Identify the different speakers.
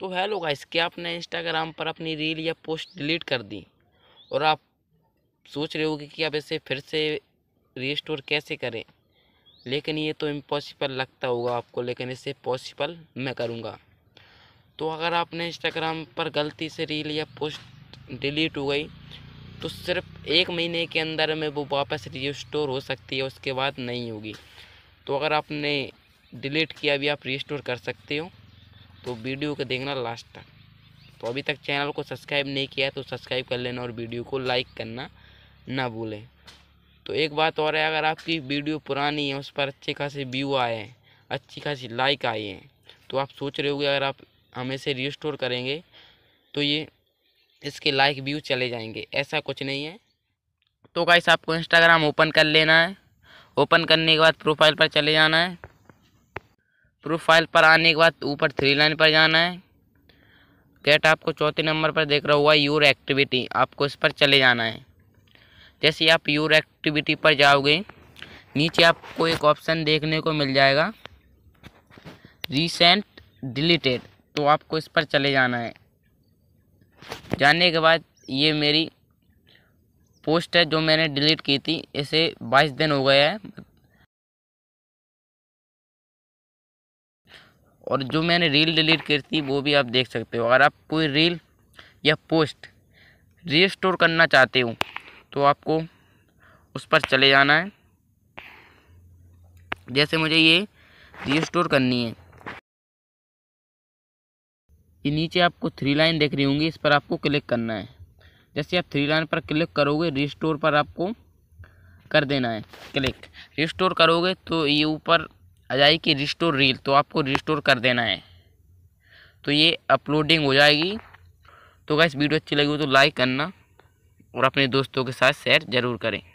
Speaker 1: तो hello guys क्या आपने इंस्टाग्राम पर अपनी रील या पोस्ट डिलीट कर दी और आप सोच रहे होगे कि आप इसे फिर से रिस्टोर कैसे करें लेकिन ये तो इम्पॉसिबल लगता होगा आपको लेकिन इसे पॉसिबल मैं करूँगा तो अगर आपने इंस्टाग्राम पर गलती से रील या पोस्ट डिलीट हो गई तो सिर्फ एक महीने के अंदर में वो वापस रिस्टोर हो सकती है उसके बाद नहीं होगी तो अगर आपने डिलीट किया भी आप रिस्टोर कर सकते हो तो वीडियो को देखना लास्ट तक तो अभी तक चैनल को सब्सक्राइब नहीं किया है तो सब्सक्राइब कर लेना और वीडियो को लाइक करना ना भूलें तो एक बात और है अगर आपकी वीडियो पुरानी है उस पर अच्छे खासे व्यू आए हैं अच्छी खासी लाइक आई है तो आप सोच रहे होगे अगर आप हमें से रिस्टोर करेंगे तो ये इसके लाइक व्यू चले जाएंगे ऐसा कुछ नहीं है तो गाइस आपको इंस्टाग्राम ओपन कर लेना है ओपन करने के बाद प्रोफाइल पर चले जाना है प्रोफाइल पर आने के बाद ऊपर थ्री लाइन पर जाना है गेट आपको चौथे नंबर पर देख रहा हुआ यूर एक्टिविटी आपको इस पर चले जाना है जैसे आप यूर एक्टिविटी पर जाओगे नीचे आपको एक ऑप्शन देखने को मिल जाएगा रिसेंट डिलीटेड तो आपको इस पर चले जाना है जाने के बाद ये मेरी पोस्ट है जो मैंने डिलीट की थी इसे बाईस दिन हो गया है और जो मैंने रील डिलीट की थी वो भी आप देख सकते हो अगर आप कोई रील या पोस्ट रीस्टोर करना चाहते हो तो आपको उस पर चले जाना है जैसे मुझे ये स्टोर करनी है ये नीचे आपको थ्री लाइन देख रही होंगी इस पर आपको क्लिक करना है जैसे आप थ्री लाइन पर क्लिक करोगे स्टोर पर आपको कर देना है क्लिक स्टोर करोगे तो ये ऊपर आ जाएगी कि रिस्टोर रील तो आपको रिस्टोर कर देना है तो ये अपलोडिंग हो जाएगी तो गैस वीडियो अच्छी लगी हो तो लाइक करना और अपने दोस्तों के साथ शेयर ज़रूर करें